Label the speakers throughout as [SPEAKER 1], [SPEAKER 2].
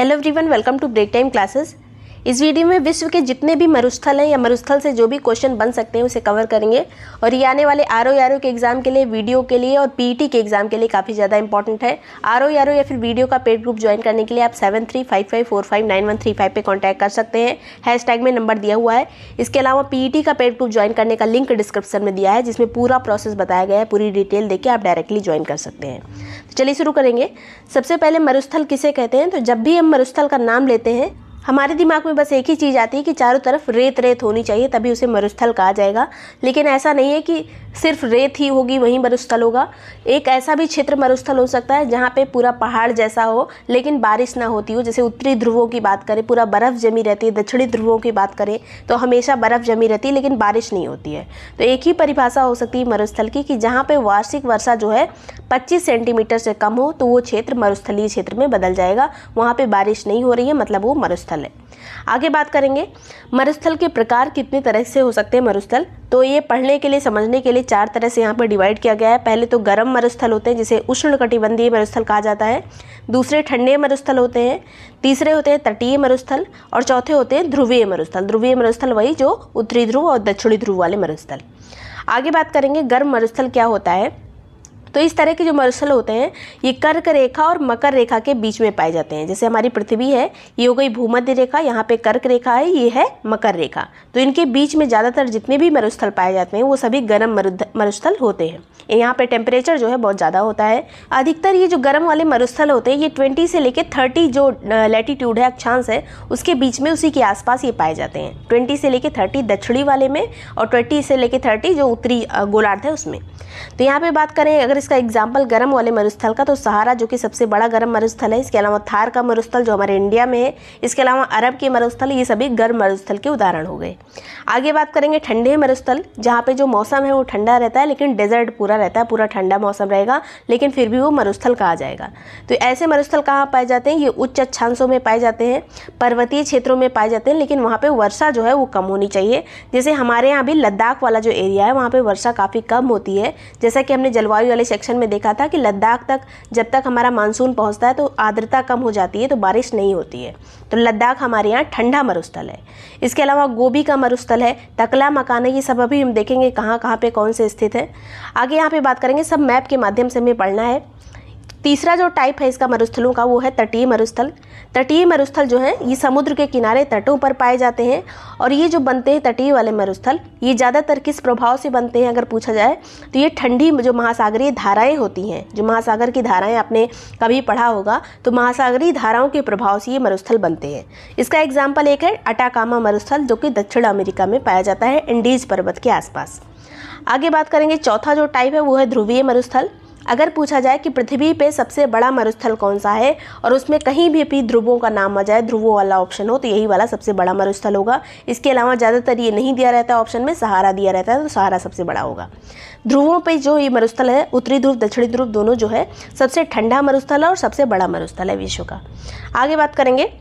[SPEAKER 1] Hello everyone, welcome to Break Time Classes. इस वीडियो में विश्व के जितने भी मरुस्थल हैं या मरुस्थल से जो भी क्वेश्चन बन सकते हैं उसे कवर करेंगे और ये आने वाले आर ओ आर ओ के एग्ज़ाम के लिए वीडियो के लिए और टी के एग्ज़ाम के लिए काफ़ी ज़्यादा इंपॉर्टेंट है आर ओ आर ओ या फिर वीडियो का पेड ग्रुप ज्वाइन करने के लिए आप seven three five five four five nine one three five पर कॉन्टैक्ट कर सकते हैं हैश टैग में नंबर दिया हुआ है इसके अलावा टी का पेड ग्रुप ज्वाइन करने का लिंक डिस्क्रिप्शन में दिया है जिसमें पूरा प्रोसेस बताया गया है पूरी डिटेल देकर आप डायरेक्टली ज्वाइन कर सकते हैं तो चलिए शुरू करेंगे सबसे पहले मरुस्थल किसे कहते हैं तो जब भी हम मरुस्थल का नाम लेते हैं हमारे दिमाग में बस एक ही चीज़ आती है कि चारों तरफ रेत रेत होनी चाहिए तभी उसे मरुस्थल कहा जाएगा लेकिन ऐसा नहीं है कि सिर्फ रेत ही होगी वहीं मरुस्थल होगा एक ऐसा भी क्षेत्र मरुस्थल हो सकता है जहाँ पे पूरा पहाड़ जैसा हो लेकिन बारिश ना होती हो जैसे उत्तरी ध्रुवों की बात करें पूरा बर्फ़ जमी रहती है दक्षिणी ध्रुवों की बात करें तो हमेशा बर्फ़ जमी रहती है लेकिन बारिश नहीं होती है तो एक ही परिभाषा हो सकती है मरुस्थल की कि जहाँ पर वार्षिक वर्षा जो है पच्चीस सेंटीमीटर से कम हो तो वो क्षेत्र मरुस्थलीय क्षेत्र में बदल जाएगा वहाँ पर बारिश नहीं हो रही है मतलब वो मरुस्थल मरुस्थल है आगे बात करेंगे मरुस्थल के प्रकार कितने तरह से हो सकते हैं मरुस्थल तो ये पढ़ने के लिए समझने के लिए चार तरह से यहाँ पर डिवाइड किया गया है पहले तो गर्म मरुस्थल होते हैं जिसे उष्ण कटिबंधीय मरुस्थल कहा जाता है दूसरे ठंडे मरुस्थल होते हैं तीसरे होते हैं तटीय मरुस्थल और चौथे होते हैं ध्रुवीय मरुस्थल ध्रुवीय मरुस्थल वही जो उत्तरी ध्रुव और दक्षिणी ध्रुव वाले मरुस्थल आगे बात करेंगे गर्म मरुस्थल क्या होता है तो इस तरह के जो मरुस्थल होते हैं ये कर्क रेखा और मकर रेखा के बीच में पाए जाते हैं जैसे हमारी पृथ्वी है ये हो गई भूमध्य रेखा यहाँ पे कर्क रेखा है ये है मकर रेखा तो इनके बीच में ज़्यादातर जितने भी मरुस्थल पाए जाते हैं वो सभी गर्म मरुस्थल होते हैं यहाँ पे टेम्परेचर जो है बहुत ज़्यादा होता है अधिकतर ये जो गर्म वाले मरुस्थल होते हैं ये ट्वेंटी से लेकर थर्टी जो लेटीट्यूड है अक्षांश है उसके बीच में उसी के आसपास ये पाए जाते हैं ट्वेंटी से लेकर थर्टी दक्षिणी वाले में और ट्वेंटी से लेकर थर्टी जो उत्तरी गोलार्ध है उसमें तो यहाँ पर बात करें अगर इसका एग्जाम्पल गर्म वाले मरुस्थल का तो सहारा जो कि सबसे बड़ा गर्म मरुस्थल है इसके अलावा थार का मरुस्थल जो हमारे इंडिया में है इसके अलावा अरब के मरुस्थल ये सभी गर्म मरुस्थल के उदाहरण हो गए आगे बात करेंगे ठंडे मरुस्थल जहाँ पे जो मौसम है वो ठंडा रहता है लेकिन डेजर्ट पूरा रहता है पूरा ठंडा मौसम रहेगा लेकिन फिर भी वो मरुस्थल कहा जाएगा तो ऐसे मरुस्थल कहाँ पाए जाते हैं ये उच्च अच्छांशों में पाए जाते हैं पर्वतीय क्षेत्रों में पाए जाते हैं लेकिन वहाँ पर वर्षा जो है वो कम होनी चाहिए जैसे हमारे यहाँ भी लद्दाख वाला जो एरिया है वहाँ पर वर्षा काफ़ी कम होती है जैसा कि हमने जलवायु वाले सेक्शन में देखा था कि लद्दाख तक जब तक हमारा मानसून पहुंचता है तो आर्द्रता कम हो जाती है तो बारिश नहीं होती है तो लद्दाख हमारे यहाँ ठंडा मरुस्थल है इसके अलावा गोभी का मरुस्थल है तकला मकान ये सब अभी हम देखेंगे कहाँ कहाँ पर कौन से स्थित है आगे यहाँ पर बात करेंगे सब मैप के माध्यम से हमें पढ़ना है तीसरा जो टाइप है इसका मरुस्थलों का वो है तटीय मरुस्थल तटीय मरुस्थल जो है ये समुद्र के किनारे तटों पर पाए जाते हैं और ये जो बनते हैं तटीय वाले मरुस्थल ये ज़्यादातर किस प्रभाव से बनते हैं अगर पूछा जाए तो ये ठंडी जो महासागरीय धाराएँ होती हैं जो महासागर की धाराएँ आपने कभी पढ़ा होगा तो महासागरीय धाराओं के प्रभाव से ये मरुस्थल बनते हैं इसका एग्जाम्पल एक है अटाकामा मरुस्थल जो कि दक्षिण अमेरिका में पाया जाता है इंडीज पर्वत के आसपास आगे बात करेंगे चौथा जो टाइप है वो है ध्रुवीय मरुस्थल अगर पूछा जाए कि पृथ्वी पे सबसे बड़ा मरुस्थल कौन सा है और उसमें कहीं भी अपनी ध्रुवों का नाम आ जाए ध्रुवों वाला ऑप्शन हो तो यही वाला सबसे बड़ा मरुस्थल होगा इसके अलावा ज़्यादातर ये नहीं दिया रहता ऑप्शन में सहारा दिया रहता है तो सहारा सबसे बड़ा होगा ध्रुवों पर जो ये मरुस्थल है उत्तरी ध्रुव दक्षिणी ध्रुव दोनों जो है सबसे ठंडा मरुस्थल है और सबसे बड़ा मरुस्थल है विश्व का आगे बात करेंगे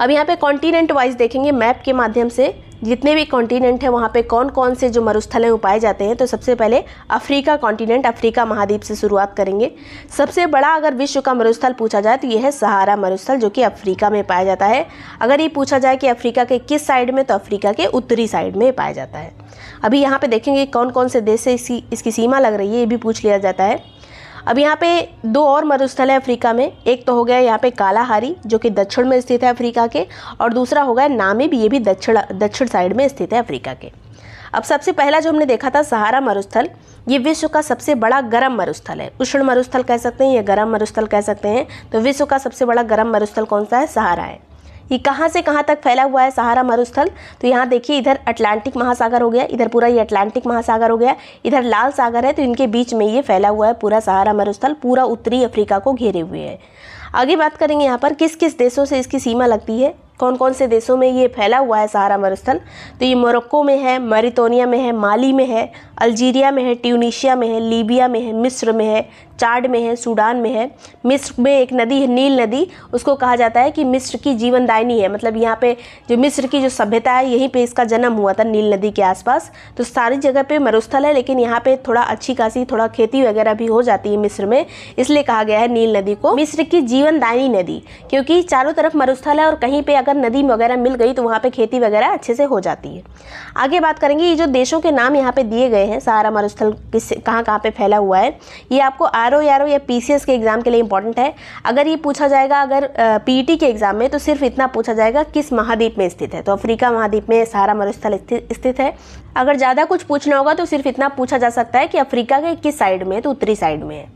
[SPEAKER 1] अब यहाँ पे कॉन्टिनेंट वाइज देखेंगे मैप के माध्यम से जितने भी कॉन्टिनेंट हैं वहाँ पे कौन कौन से जो मरुस्थल हैं पाए जाते हैं तो सबसे पहले अफ्रीका कॉन्टिनेंट अफ्रीका महाद्वीप से शुरुआत करेंगे सबसे बड़ा अगर विश्व का मरुस्थल पूछा जाए तो यह है सहारा मरुस्थल जो कि अफ्रीका में पाया जाता है अगर ये पूछा जाए कि अफ्रीका के किस साइड में तो अफ्रीका के उत्तरी साइड में पाया जाता है अभी यहाँ पर देखेंगे कौन कौन से देश से इसकी इसकी सीमा लग रही है ये भी पूछ लिया जाता है अब यहाँ पे दो और मरुस्थल है अफ्रीका में एक तो हो गया यहाँ पे कालाहारी जो कि दक्षिण में स्थित है अफ्रीका के और दूसरा हो गया नामिब ये भी दक्षिण दक्षिण साइड में स्थित है अफ्रीका के अब सबसे पहला जो हमने देखा था सहारा मरुस्थल ये विश्व का सबसे बड़ा गर्म मरुस्थल है उष्ण मरुस्थल कह सकते हैं या गर्म मरुस्थल कह सकते हैं तो विश्व का सबसे बड़ा गर्म मरुस्थल कौन सा है सहारा है ये कहाँ से कहाँ तक फैला हुआ है सहारा मरुस्थल तो यहाँ देखिए इधर अटलांटिक महासागर हो गया इधर पूरा ये अटलांटिक महासागर हो गया इधर लाल सागर है तो इनके बीच में ये फैला हुआ है पूरा सहारा मरुस्थल पूरा उत्तरी अफ्रीका को घेरे हुए है आगे बात करेंगे यहाँ पर किस किस देशों से इसकी सीमा लगती है कौन कौन से देशों में ये फैला हुआ है सहारा मरुस्थल तो ये मोरक्को में है मरितोनिया में है माली में है अल्जीरिया में है ट्यूनिशिया में है लीबिया में है मिस्र में है चाड में है सूडान में है मिस्र में एक नदी है नील नदी उसको कहा जाता है कि मिस्र की जीवनदायिनी है मतलब यहाँ पे जो मिस्र की जो सभ्यता है यहीं पे इसका जन्म हुआ था नील नदी के आसपास तो सारी जगह पे मरुस्थल है लेकिन यहाँ पे थोड़ा अच्छी खासी थोड़ा खेती वगैरह भी हो जाती है मिस्र में इसलिए कहा गया है नील नदी को मिस्र की जीवनदायिनी नदी क्योंकि चारों तरफ मरुस्थल है और कहीं पर अगर नदी वगैरह मिल गई तो वहाँ पर खेती वगैरह अच्छे से हो जाती है आगे बात करेंगे ये जो देशों के नाम यहाँ पर दिए गए हैं सारा मरुस्थल किस कहाँ कहाँ पर फैला हुआ है ये आपको आर ओ आर ओ या पी के एग्ज़ाम के लिए इंपॉर्टेंट है अगर ये पूछा जाएगा अगर पी e के एग्ज़ाम में तो सिर्फ इतना पूछा जाएगा किस महाद्वीप में स्थित है तो अफ्रीका महाद्वीप में सहारा मरुस्थल स्थित है अगर ज़्यादा कुछ पूछना होगा तो सिर्फ इतना पूछा जा सकता है कि अफ्रीका के किस साइड में है तो उत्तरी साइड में है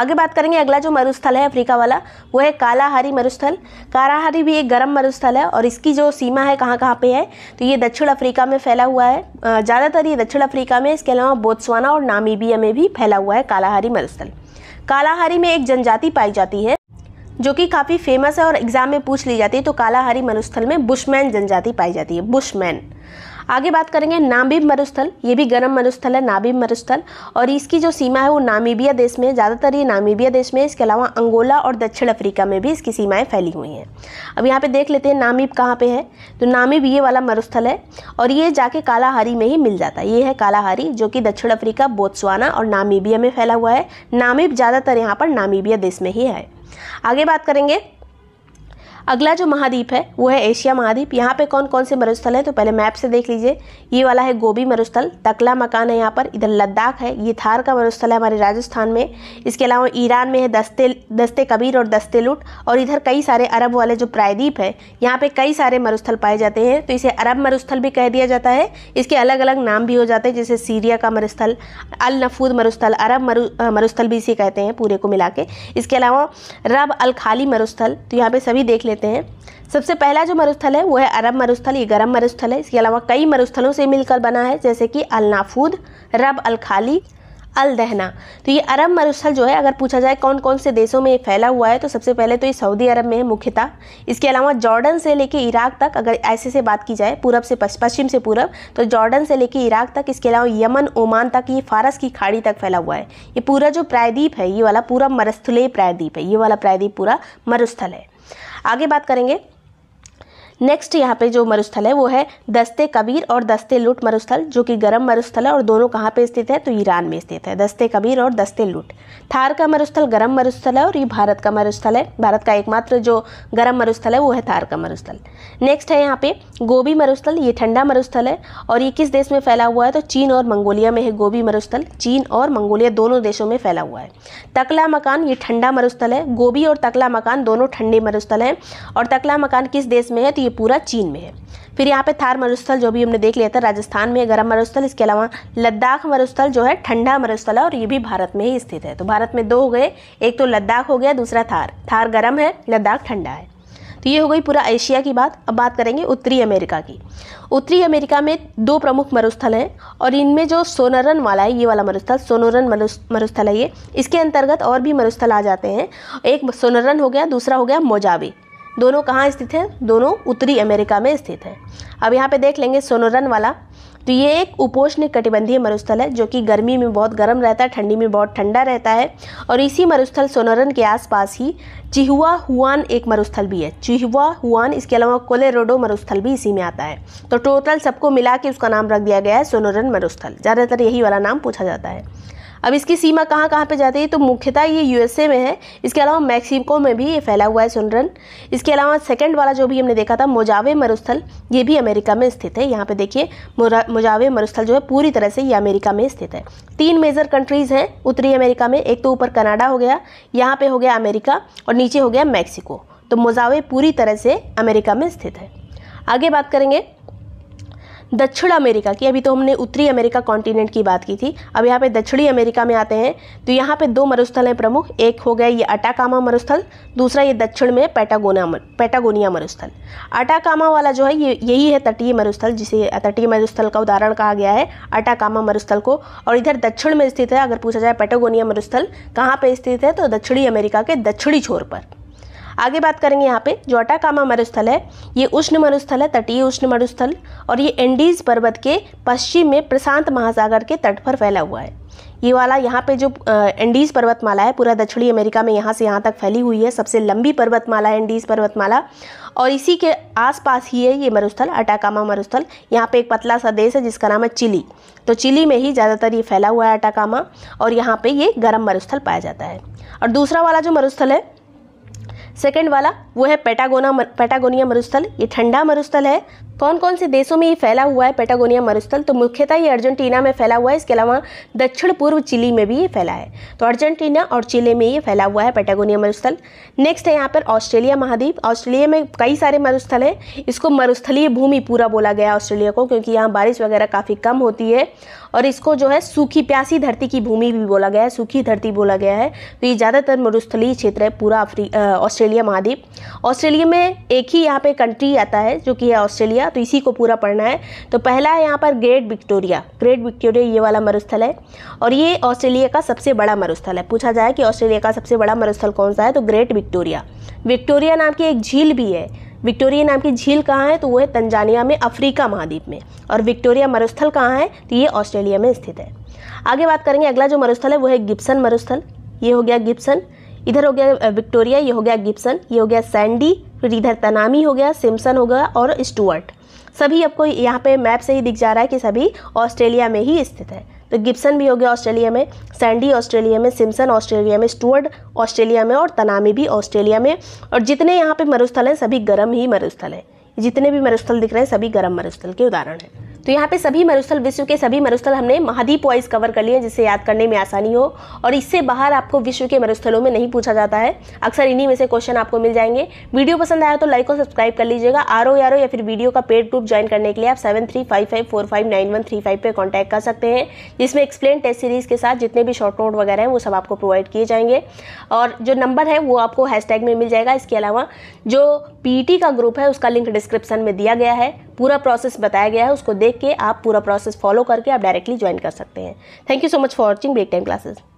[SPEAKER 1] आगे बात करेंगे अगला जो मरुस्थल है अफ्रीका वाला वो है कालाहारी मरुस्थल कालाहारी भी एक गर्म मरुस्थल है और इसकी जो सीमा है कहाँ कहाँ पे है तो ये दक्षिण अफ्रीका में फैला हुआ है ज़्यादातर ये दक्षिण अफ्रीका में इसके अलावा बोत्सवाना और नामीबिया में भी फैला हुआ है कालाहारी मरुस्थल कालाहारी में एक जनजाति पाई जाती है जो कि काफ़ी फेमस है और एग्जाम में पूछ ली जाती है तो कालाहारी मनुस्थल में बुशमैन जनजाति पाई जाती है बुशमैन आगे बात करेंगे नामिब मरुस्थल ये भी गर्म मरुस्थल है नाबीब मरुस्थल और इसकी जो सीमा है वो नामीबिया देश में ज़्यादातर ये नामीबिया देश में इसके अलावा अंगोला और दक्षिण अफ्रीका में भी इसकी सीमाएँ फैली हुई हैं अब यहाँ पर देख लेते हैं नामिब कहाँ पर है तो नामिब ये वाला मरुस्थल है और ये जाके कालाहारी में ही मिल जाता है ये है कालाहारी जो कि दक्षिण अफ्रीका बोत्सवाना और नामीबिया में फैला हुआ है नामिब ज़्यादातर यहाँ पर नामीबिया देश में ही है आगे बात करेंगे अगला जो महाद्वीप है वो है एशिया महाद्वीप यहाँ पे कौन कौन से मरुस्थल हैं तो पहले मैप से देख लीजिए ये वाला है गोभी मरुस्थल तकला मकान है यहाँ पर इधर लद्दाख है ये थार का मरुस्थल है हमारे राजस्थान में इसके अलावा ईरान में है दस्ते दस्ते कबीर और दस्ते लुट और इधर कई सारे अरब वाले जो प्रायद्वीप है यहाँ पर कई सारे मरुस्थल पाए जाते हैं तो इसे अरब मरुस्थल भी कह दिया जाता है इसके अलग अलग नाम भी हो जाते हैं जैसे सीरिया का मरुस्थल अल नफूद मरुस्थल अरब मरु मरुस्थल भी इसे कहते हैं पूरे को मिला के इसके अलावा रब अल खाली मरुस्थल तो यहाँ पर सभी देख ले लेते हैं सबसे पहला जो मरुस्थल है वो है अरब मरुस्थल ये गर्म मरुस्थल है इसके अलावा कई मरुस्थलों से मिलकर बना है जैसे कि अलनाफूद रब अल खाली अल दहना तो ये अरब मरुस्थल जो है अगर पूछा जाए कौन कौन से देशों में ये फैला हुआ है तो सबसे पहले तो ये सऊदी अरब में है मुख्यतः इसके अलावा जॉर्डन से लेके इराक तक अगर ऐसे से बात की जाए पूरब से पश्चिम से पूरब तो जॉर्डन से लेके इराक तक इसके अलावा यमन ओमान तक ये फारस की खाड़ी तक फैला हुआ है ये पूरा जो प्रायद्वीप है ये वाला पूरा मरुस्थलीय प्रायद्वीप है ये वाला प्रायद्वीप पूरा मरुस्थल है आगे बात करेंगे नेक्स्ट यहाँ पे जो मरुस्थल है वो है दस्ते कबीर और दस्ते लुट मरुस्थल जो कि गर्म मरुस्थल है और दोनों कहाँ पे स्थित है तो ईरान में स्थित है दस्ते कबीर और दस्ते लुट थार का मरुस्थल गर्म मरुस्थल है और ये भारत का मरुस्थल है भारत का एकमात्र जो गर्म मरुस्थल है वो है थार का मरुस्थल नेक्स्ट है यहाँ पे गोभी मरुस्थल ये ठंडा मरुस्थल है और ये किस देश में फैला हुआ है तो चीन और मंगोलिया में है गोभी मरुस्थल चीन और मंगोलिया दोनों देशों में फैला हुआ है तकला मकान ये ठंडा मरुस्थल है गोभी और तकला मकान दोनों ठंडे मरुस्थल हैं और तकला मकान किस देश में है तो ये पूरा चीन में है फिर यहाँ पे थार मरुस्थल जो भी हमने देख लिया था राजस्थान में गर्म मरुस्थल इसके अलावा लद्दाख मरुस्थल जो है ठंडा मरुस्थल है और ये भी भारत में ही स्थित है तो भारत में दो हो गए एक तो लद्दाख हो गया दूसरा थार थार गर्म है लद्दाख ठंडा है तो ये हो गई पूरा एशिया की बात अब बात करेंगे उत्तरी अमेरिका की उत्तरी अमेरिका में दो प्रमुख मरुस्थल हैं और इनमें जो सोनरन वाला है ये वाला मरुस्थल सोनोरन मरुस्थल है ये इसके अंतर्गत और भी मरुस्थल आ जाते हैं एक सोनरन हो गया दूसरा हो गया मोजाबी दोनों कहाँ स्थित हैं दोनों उत्तरी अमेरिका में स्थित हैं अब यहाँ पे देख लेंगे सोनोरन वाला तो ये एक उपोष्ण कटिबंधीय मरुस्थल है जो कि गर्मी में बहुत गर्म रहता है ठंडी में बहुत ठंडा रहता है और इसी मरुस्थल सोनोरन के आसपास ही चिहुआ हुआन एक मरुस्थल भी है चिहुआ हुआन इसके अलावा कोलेरोडो मरुस्थल भी इसी में आता है तो टोटल सबको मिला के उसका नाम रख दिया गया है सोनोरन मरुस्थल ज़्यादातर यही वाला नाम पूछा जाता है अब इसकी सीमा कहाँ कहाँ पे जाती है तो मुख्यतः ये यूएसए में है इसके अलावा मैक्सिको में भी ये फैला हुआ है सुनरन इसके अलावा सेकंड वाला जो भी हमने देखा था मोजावे मरुस्थल ये भी अमेरिका में स्थित है यहाँ पे देखिए मोजावे मरुस्थल जो है पूरी तरह से ये अमेरिका में स्थित है तीन मेजर कंट्रीज़ हैं उत्तरी अमेरिका में एक तो ऊपर कनाडा हो गया यहाँ पर हो गया अमेरिका और नीचे हो गया मैक्सिको तो मोजावे पूरी तरह से अमेरिका में स्थित है आगे बात करेंगे दक्षिण अमेरिका की अभी तो हमने उत्तरी अमेरिका कॉन्टिनेंट की बात की थी अब यहाँ पे दक्षिणी अमेरिका में आते हैं तो यहाँ पे दो मरुस्थल हैं प्रमुख एक हो गया ये अटाकामा मरुस्थल दूसरा ये दक्षिण में पैटागोना पैटागोनिया मरुस्थल अटाकामा वाला जो है ये यही है तटीय मरुस्थल जिसे तटीय मरुस्थल का उदाहरण कहा गया है अटाकामा मरुस्थल को और इधर दक्षिण में स्थित है अगर पूछा जाए पैटागोनिया मरुस्थल कहाँ पर स्थित है तो दक्षिणी अमेरिका के दक्षिणी छोर पर आगे बात करेंगे यहाँ पे अटाकामा मरुस्थल है ये उष्ण मरुस्थल है तटीय उष्ण मरुस्थल और ये एंडीज पर्वत के पश्चिम में प्रशांत महासागर के तट पर फैला हुआ है ये वाला यहाँ पे जो एंडीज़ पर्वतमाला है पूरा दक्षिणी अमेरिका में यहाँ से यहाँ तक फैली हुई है सबसे लंबी पर्वतमाला है एंडीज़ पर्वतमाला और इसी के आसपास ही है ये मरुस्थल अटाकामा मरुस्थल यहाँ पे एक पतला सा देश है जिसका नाम है चिली तो चिली में ही ज़्यादातर ये फैला हुआ है अटाकामा और यहाँ पर ये गर्म मरुस्थल पाया जाता है और दूसरा वाला जो मरुस्थल है सेकेंड वाला वो है पेटागोना पैटागोनिया मरुस्थल ये ठंडा मरुस्थल है कौन कौन से देशों में ये फैला हुआ है पेटागोनिया मरुस्थल तो मुख्यतः ये अर्जेंटीना में फैला हुआ है इसके अलावा दक्षिण पूर्व चिली में भी ये फैला है तो अर्जेंटीना और चिले में ये फैला हुआ है पेटागोनिया मरुस्थल नेक्स्ट है यहाँ पर ऑस्ट्रेलिया महाद्वीप ऑस्ट्रेलिया में कई सारे मरुस्थल हैं इसको मरुस्थलीय भूमि पूरा बोला गया ऑस्ट्रेलिया को क्योंकि यहाँ बारिश वगैरह काफ़ी कम होती है और इसको जो है सूखी प्यासी धरती की भूमि भी बोला गया है सूखी धरती बोला गया है तो ये ज़्यादातर मरुस्थलीय क्षेत्र है पूरा ऑस्ट्रेलिया महाद्वीप ऑस्ट्रेलिया में एक ही यहाँ पर कंट्री आता है जो कि है ऑस्ट्रेलिया तो इसी को पूरा पढ़ना है तो पहला है यहाँ पर ग्रेट विक्टोरिया ग्रेट विक्टोरिया ये वाला मरुस्थल है और ये ऑस्ट्रेलिया का सबसे बड़ा मरुस्थल है पूछा जाए कि ऑस्ट्रेलिया का सबसे बड़ा मरुस्थल कौन सा है तो ग्रेट विक्टोरिया विक्टोरिया नाम की एक झील भी है विक्टोरिया नाम की झील कहाँ है तो वो है तंजानिया में अफ्रीका महाद्वीप में और विक्टोरिया मरुस्थल कहाँ है तो ये ऑस्ट्रेलिया में स्थित है आगे बात करेंगे अगला जो मरुस्थल है वो है गिप्सन मरुस्थल ये हो गया गिप्सन इधर हो गया विक्टोरिया ये हो गया गिप्सन ये हो गया सैंडी फिर इधर तनामी हो गया सिम्सन हो गया और स्टुअर्ट सभी आपको यहाँ पे मैप से ही दिख जा रहा है कि सभी ऑस्ट्रेलिया में ही स्थित है तो गिब्सन भी हो गया ऑस्ट्रेलिया में सैंडी ऑस्ट्रेलिया में सिम्सन ऑस्ट्रेलिया में स्टूअर्ड ऑस्ट्रेलिया में और तनामी भी ऑस्ट्रेलिया में और जितने यहाँ पे मरुस्थल हैं सभी गर्म ही मरुस्थल हैं जितने भी मरुस्थल दिख रहे हैं सभी गर्म मरुस्थल के उदाहरण हैं तो यहाँ पे सभी मरुस्थल विश्व के सभी मरुस्थल हमने महाद्वीप वाइज कवर कर लिए जिससे याद करने में आसानी हो और इससे बाहर आपको विश्व के मरुस्थलों में नहीं पूछा जाता है अक्सर इन्हीं में से क्वेश्चन आपको मिल जाएंगे वीडियो पसंद आया तो लाइक और सब्सक्राइब कर लीजिएगा आर ओ आर ओ या फिर वीडियो का पेड ग्रुप ज्वाइन करने के लिए आप seven three five five four five nine one three five पर कॉन्टैक्ट कर सकते हैं जिसमें एक्सप्लेन टेस्ट सीरीज़ के साथ जितने भी शॉर्ट नोट वगैरह हैं वो सब आपको प्रोवाइड किए जाएंगे और जो नंबर है वो आपको टैग में मिल जाएगा इसके अलावा जो पीटी e का ग्रुप है उसका लिंक डिस्क्रिप्शन में दिया गया है पूरा प्रोसेस बताया गया है उसको देख के आप पूरा प्रोसेस फॉलो करके आप डायरेक्टली ज्वाइन कर सकते हैं thank you so much for watching break time classes